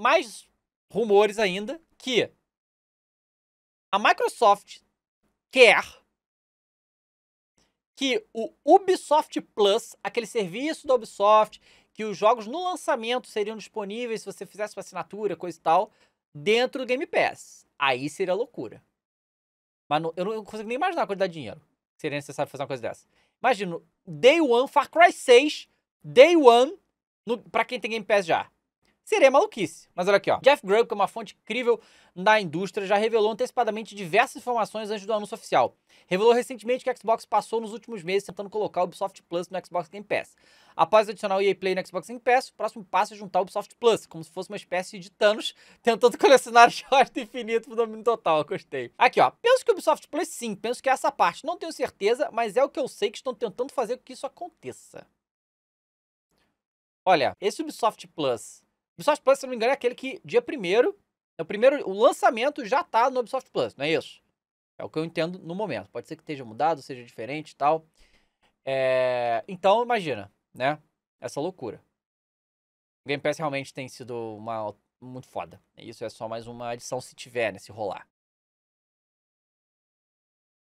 mais rumores ainda que a Microsoft quer que o Ubisoft Plus, aquele serviço da Ubisoft, que os jogos no lançamento seriam disponíveis se você fizesse uma assinatura, coisa e tal, dentro do Game Pass. Aí seria loucura. Mas não, eu não consigo nem imaginar a quantidade de dinheiro seria necessário fazer uma coisa dessa. Imagina, Day One, Far Cry 6, Day One, no, pra quem tem Game Pass já seria maluquice. Mas olha aqui, ó. Jeff Grubb, que é uma fonte incrível da indústria, já revelou antecipadamente diversas informações antes do anúncio oficial. Revelou recentemente que a Xbox passou nos últimos meses tentando colocar o Ubisoft Plus no Xbox Game Pass. Após adicionar o EA Play no Xbox Game Pass, o próximo passo é juntar o Ubisoft Plus, como se fosse uma espécie de Thanos tentando colecionar o do infinito pro domínio total. gostei. Aqui, ó. Penso que o Ubisoft Plus sim, penso que é essa parte. Não tenho certeza, mas é o que eu sei que estão tentando fazer com que isso aconteça. Olha, esse Ubisoft Plus Ubisoft Plus, se não me engano, é aquele que dia primeiro, é o primeiro, o lançamento já tá no Ubisoft Plus, não é isso? É o que eu entendo no momento. Pode ser que esteja mudado, seja diferente e tal. É... Então, imagina, né? Essa loucura. O Game Pass realmente tem sido uma muito foda. Isso é só mais uma adição se tiver, né? Se rolar.